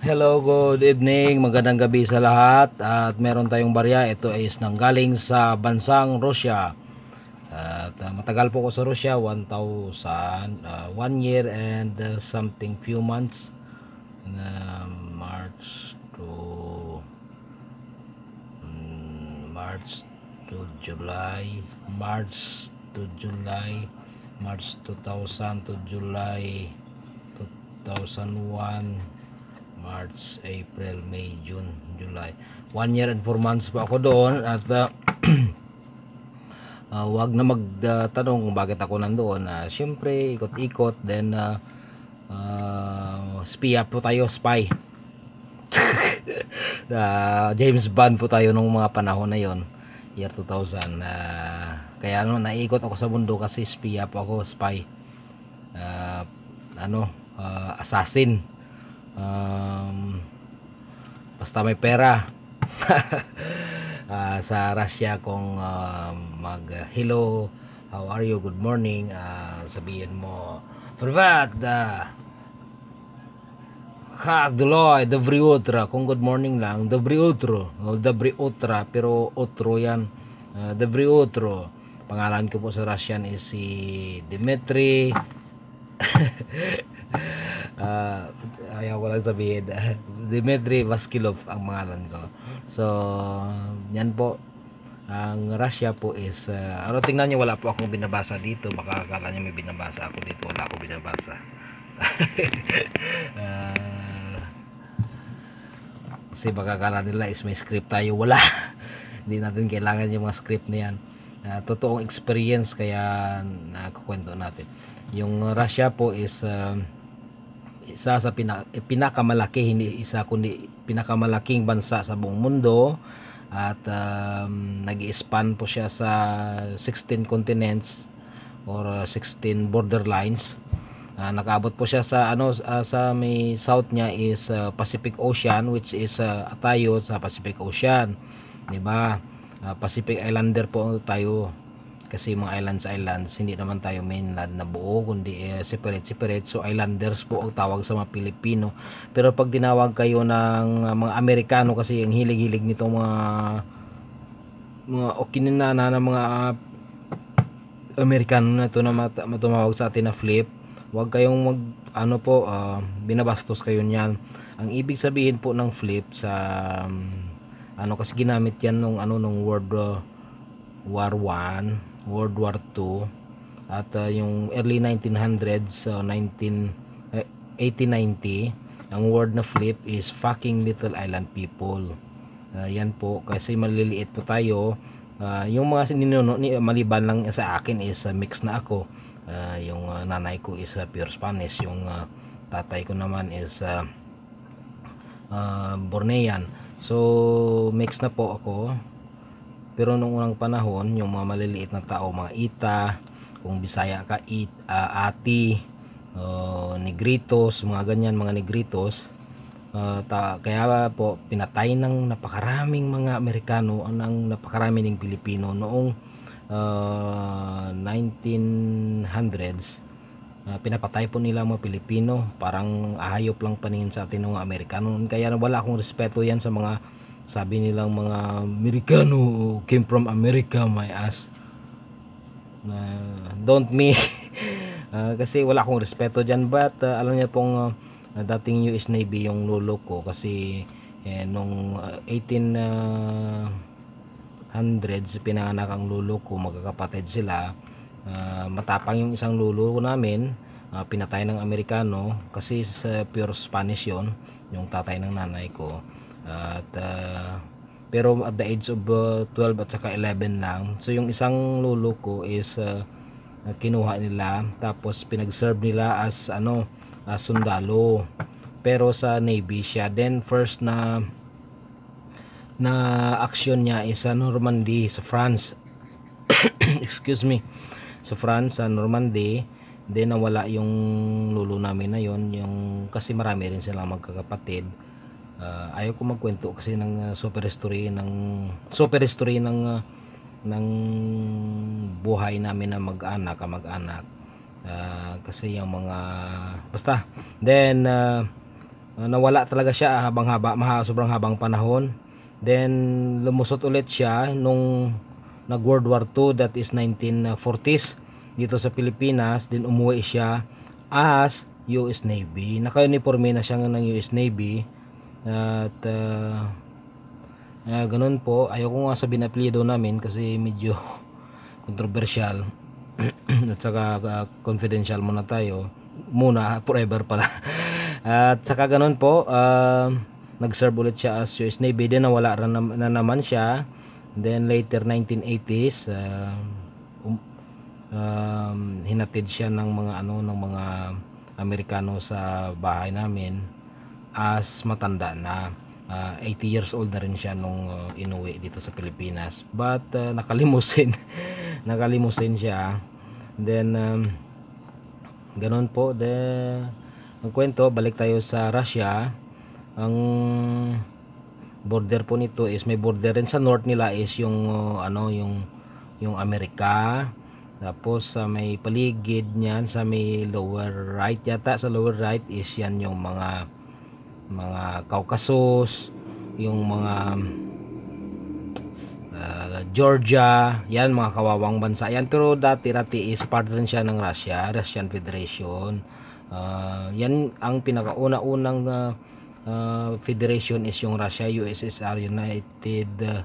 Hello, good evening. Magandang gabi sa lahat. At meron tayong barya. Ito is nanggaling sa bansang Russia. At uh, matagal po ko sa Russia, 1,000, uh, 1 year and uh, something few months. uh, March to um, March to July, March to July, March 2000 to July 2001 March, April, May, June, July. One year and four months pa ako doon at uh, uh, wag na magtanong uh, kung bakit ako nandoon. Uh, Siyempre, ikot-ikot then uh, uh, spy po tayo, spy. uh, James Bond po tayo nung mga panahon na yon year 2000 uh, kaya ano naikot ako sa mundo kasi spy po ako spy uh, ano uh, assassin um, basta may pera uh, sa Russia kung uh, mag hello how are you good morning uh, sabihin mo privat uh, Kak Deloy, Dobri Utra. Kung good morning lang, Dobri Utro. No, oh, Dobri Utra, pero Utro yan. Uh, Dobri Utro. Pangalan ko po sa Russian is si Dimitri uh, ayaw ko lang sabihin Dimitri Vaskilov ang pangalan ko so yan po ang Russia po is uh, ano tingnan nyo wala po akong binabasa dito baka akala nyo may binabasa ako dito wala ako binabasa uh, kasi baka akala nila is may script tayo wala hindi natin kailangan yung mga script na yan uh, totoong experience kaya nakukwento natin yung Russia po is uh, isa sa pinak eh, pinakamalaki hindi isa kundi pinakamalaking bansa sa buong mundo at um, nag-expand po siya sa 16 continents or 16 border lines uh, ah, nakaabot po siya sa ano uh, sa may south niya is uh, Pacific Ocean which is uh, tayo sa Pacific Ocean 'di ba uh, Pacific Islander po tayo kasi mga islands islands hindi naman tayo mainland na buo kundi uh, separate separate so islanders po ang tawag sa mga Pilipino pero pag dinawag kayo ng ah, mga Amerikano kasi ang hilig-hilig nito mga mga okininana ng mga uh, Amerikano na to na mat- matumawag sa atin na flip huwag kayong mag ano po uh, binabastos kayo niyan ang ibig sabihin po ng flip sa um, ano kasi ginamit yan nung ano nung world uh, war 1 World War 2 at uh, yung early 1900s uh, 19 uh, 1890 ang word na flip is fucking little island people uh, yan po kasi maliliit po tayo uh, yung mga sininuno ni, maliban lang sa akin is uh, mix na ako uh, yung uh, nanay ko is uh, pure Spanish yung uh, tatay ko naman is uh, uh, Bornean so mix na po ako pero nung unang panahon, yung mga maliliit na tao, mga ita, kung Bisaya ka, it, uh, ati, uh, negritos, mga ganyan, mga negritos, uh, ta, kaya po pinatay ng napakaraming mga Amerikano ang napakarami ng Pilipino noong uh, 1900s uh, pinapatay po nila mga Pilipino parang ahayop lang paningin sa atin ng mga Amerikano kaya wala akong respeto yan sa mga sabi nilang mga Amerikano came from America my ass na uh, don't me uh, kasi wala akong respeto diyan but uh, alam niya pong uh, dating US Navy yung lolo ko kasi eh, nung uh, 1800s pinanganak ang lolo ko magkakapatid sila uh, matapang yung isang lolo ko namin uh, pinatay ng Amerikano kasi sa pure Spanish yon yung tatay ng nanay ko at uh, pero at the age of uh, ah, 12 at saka 11 lang. So yung isang lolo ko is uh, kinuha nila tapos pinag-serve nila as ano uh, sundalo pero sa Navy siya then first na na action niya is sa Normandy sa France excuse me sa France sa Normandy then nawala yung lulo namin na yon yung kasi marami rin silang magkakapatid uh, ayaw ko magkwento kasi ng ah, super history ng super history ng uh, ng buhay namin na mag-anak mag anak uh, kasi yung mga basta then uh, nawala talaga siya habang haba maha, sobrang habang panahon then lumusot ulit siya nung nag World War 2 that is 1940s dito sa Pilipinas din umuwi siya as US Navy naka-uniforme na siya ng US Navy at uh, uh, ganun po, ayoko nga sabihin apelyido namin kasi medyo controversial. At saka uh, confidential muna tayo. Muna, forever pala. At saka ganun po, uh, nag-serve ulit siya as US Navy. Then nawala na, na naman siya. Then later 1980s, uh, um, um, hinatid siya ng mga ano ng mga Amerikano sa bahay namin as matanda na uh, ah, 80 years old na rin siya nung uh, inuwi dito sa Pilipinas but uh, nakalimusin nakalimusin siya then um, ganun po then ang kwento balik tayo sa Russia ang border po nito is may border rin sa north nila is yung uh, ano yung yung Amerika tapos sa uh, may paligid niyan sa may lower right yata sa lower right is yan yung mga mga Caucasus, yung mga uh, Georgia, yan mga kawawang bansa. Yan pero dati-dati is part rin siya ng Russia, Russian Federation. Uh, yan ang pinakauna-unang uh, uh, federation is yung Russia, USSR, United uh,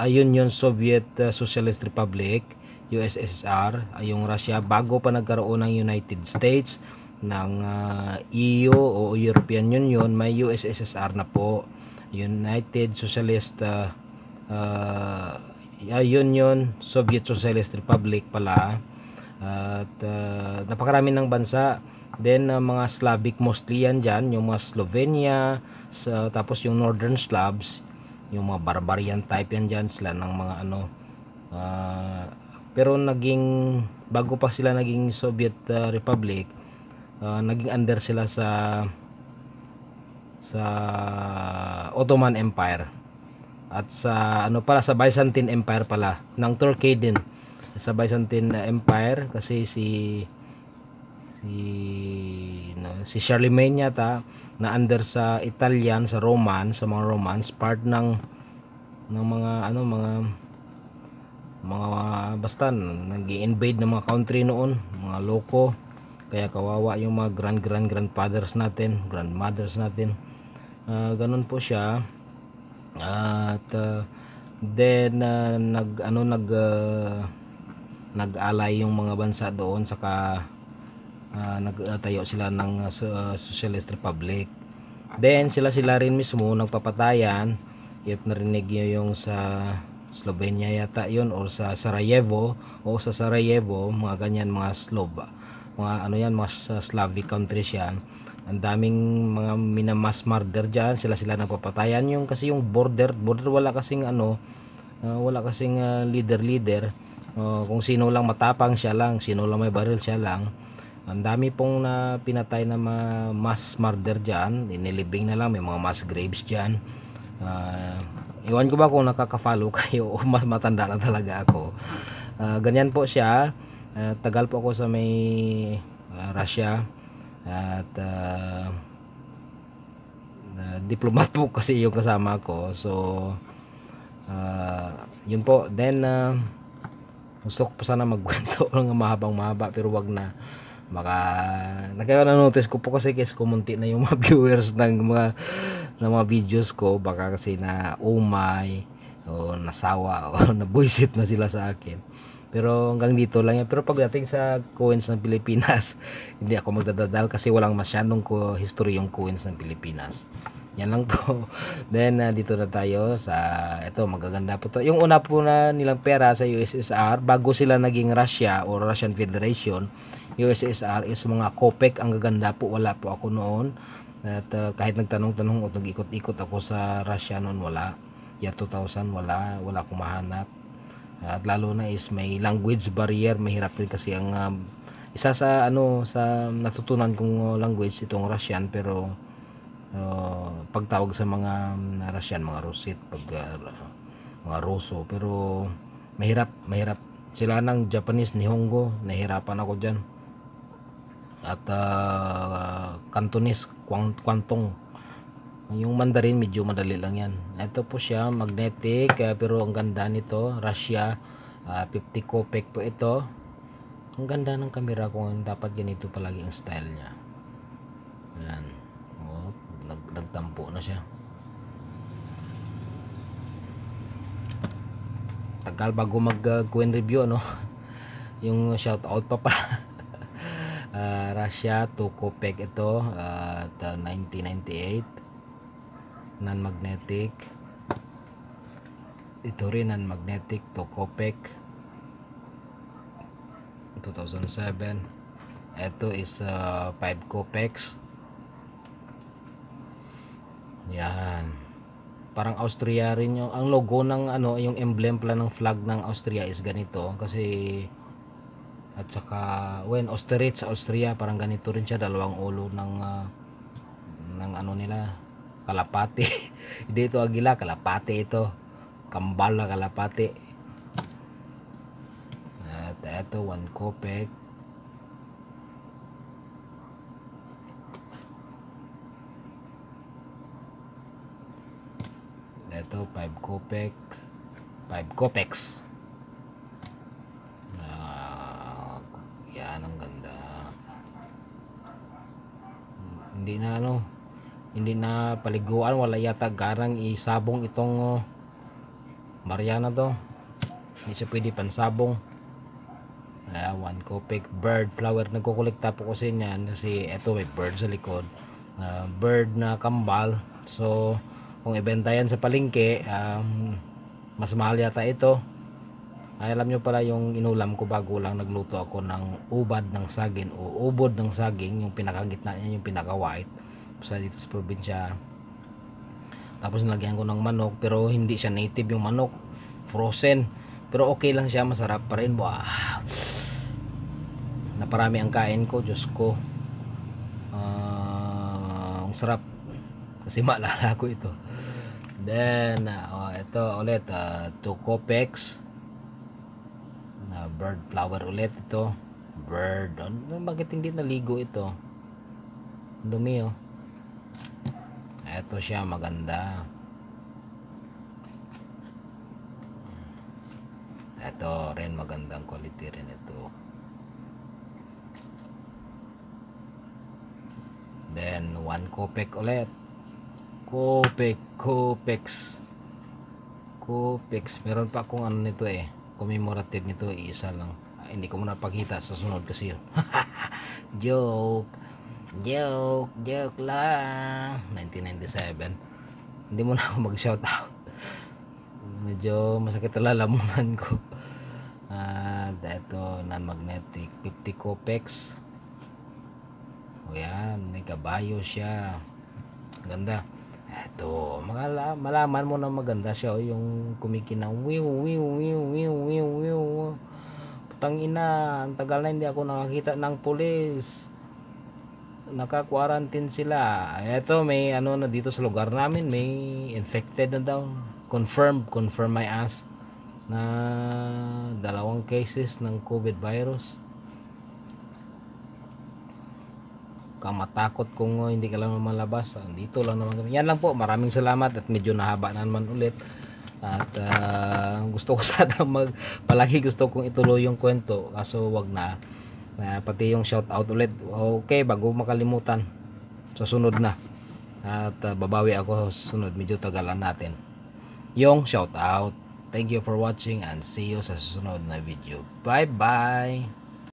uh, Union Soviet Socialist Republic, USSR, uh, yung Russia bago pa nagkaroon ng United States ng ah, EU o European Union, may USSR na po. United Socialist uh, uh, Union, Soviet Socialist Republic pala. at uh, napakarami ng bansa. Then uh, mga Slavic mostly yan dyan, yung mga Slovenia, sa, tapos yung Northern Slavs, yung mga barbarian type yan dyan sila ng mga ano uh, pero naging bago pa sila naging Soviet uh, Republic uh, naging under sila sa sa Ottoman Empire at sa ano pala sa Byzantine Empire pala ng Turkey din sa Byzantine Empire kasi si si no, si Charlemagne yata na under sa Italian sa Roman sa mga Romans part ng ng mga ano mga mga basta nag-invade ng mga country noon mga loko kaya kawawa yung mga grand grand grandfathers natin grandmothers natin uh, ganun po siya at uh, then uh, nag ano nag uh, nag-alay yung mga bansa doon saka uh, nagtayo sila ng uh, Socialist Republic then sila sila rin mismo nagpapatayan if narinig nyo yung sa Slovenia yata yon or sa Sarajevo o sa Sarajevo mga ganyan mga Slova mga ano yan mga Slavic countries yan ang daming mga minamas murder dyan sila sila napapatayan yung kasi yung border border wala kasing ano uh, wala kasing uh, ah, leader leader uh, ah, kung sino lang matapang siya lang sino lang may baril siya lang ang dami pong na pinatay na mga mass murder dyan inilibing na lang may mga mass graves dyan uh, iwan ko ba kung nakaka-follow kayo o matanda na talaga ako uh, ganyan po siya Uh, tagal po ako sa may uh, Russia at uh, uh, diplomat po kasi yung kasama ko. So uh, yun po. Then uh, gusto ko po sana magkwento ng mahabang mahaba pero wag na baka na notice ko po kasi kasi kumunti na yung mga viewers ng mga ng mga videos ko baka kasi na umay oh o nasawa o oh, nabuisit na sila sa akin pero hanggang dito lang yan. Pero pagdating sa coins ng Pilipinas, hindi ako magdadadal kasi walang masyadong history yung coins ng Pilipinas. Yan lang po. Then uh, dito na tayo sa ito magaganda po to. Yung una po na nilang pera sa USSR bago sila naging Russia or Russian Federation, USSR is mga kopek ang gaganda po. Wala po ako noon. At uh, kahit nagtanong-tanong o nag-ikot-ikot ako sa Russia noon wala. Year 2000 wala, wala akong mahanap at lalo na is may language barrier, mahirap din kasi ang uh, isa sa ano sa natutunan kong uh, language itong Russian pero uh, pagtawag sa mga um, Russian, mga Rusit, pag uh, mga Ruso pero mahirap, mahirap sila ng Japanese ni Hongo, nahirapan ako diyan. At uh, Cantonese, Kwantong yung Mandarin medyo madali lang yan. Ito po siya magnetic uh, pero ang ganda nito. Russia uh, ah, 50 kopek po ito. Ang ganda ng camera kung dapat ganito palagi ang style niya. Ayan. Oh, nag nagtampo na siya. Tagal bago mag-coin uh, review no. yung shout out pa pa uh, ah, Russia 2 kopek ito uh, ah, 1998 non-magnetic ito rin non-magnetic to Copec 2007 ito is uh, 5 Copex yan parang Austria rin yung ang logo ng ano yung emblem pala ng flag ng Austria is ganito kasi at saka when Austerlitz Austria parang ganito rin siya dalawang ulo ng uh, ng ano nila kalapati hindi ito agila kalapati ito kambal na kalapati at ito 1 kopek ito 5 kopek 5 kopeks uh, yan ang ganda hindi na ano hindi na paliguan wala yata garang isabong itong oh, Mariana to hindi siya pwede pansabong uh, one copic bird flower nagkukulikta po kasi niyan kasi eto may bird sa likod uh, bird na kambal so kung ibenta yan sa palengke um, mas mahal yata ito ay alam nyo pala yung inulam ko bago lang nagluto ako ng ubad ng saging o ubod ng saging yung pinakagitna niya yung pinaka white sa dito sa probinsya tapos nilagyan ko ng manok pero hindi siya native yung manok frozen pero okay lang siya masarap pa rin wow naparami ang kain ko Diyos ko uh, ang sarap kasi maalala ko ito then uh, ito ulit uh, to Copex na uh, bird flower ulit ito bird ano, bakit hindi naligo ito dumi oh Eto siya maganda. Eto rin magandang quality rin ito. Then one kopek ulit. Kopek, kopex. Kopex. Meron pa akong ano nito eh. Commemorative nito, eh, isa lang. Ah, hindi ko muna pakita sa sunod kasi yun. Joke. Joke, joke lang. 1997. Hindi mo na ako mag-shoutout. Medyo masakit ang lalamunan ko. At uh, ito, non-magnetic. 50 copex. O yan, may kabayo siya. Ganda. Ito, makala, malaman mo na maganda siya o oh, yung kumikinang wiu wiu wiu wiu wiu wiu Putang ina, ang tagal na hindi ako nakakita ng pulis naka-quarantine sila. Ito may ano na dito sa lugar namin, may infected na daw. Confirmed, confirm my ass na dalawang cases ng COVID virus. Kamatakot kung uh, hindi ka lang malabas. Dito lang naman kami. Yan lang po. Maraming salamat at medyo nahaba na naman ulit. At uh, gusto ko sana mag palagi gusto kong ituloy yung kwento kaso wag na uh, pati yung shout out ulit okay bago makalimutan susunod na at uh, babawi ako susunod medyo tagalan natin yung shout out thank you for watching and see you sa susunod na video bye bye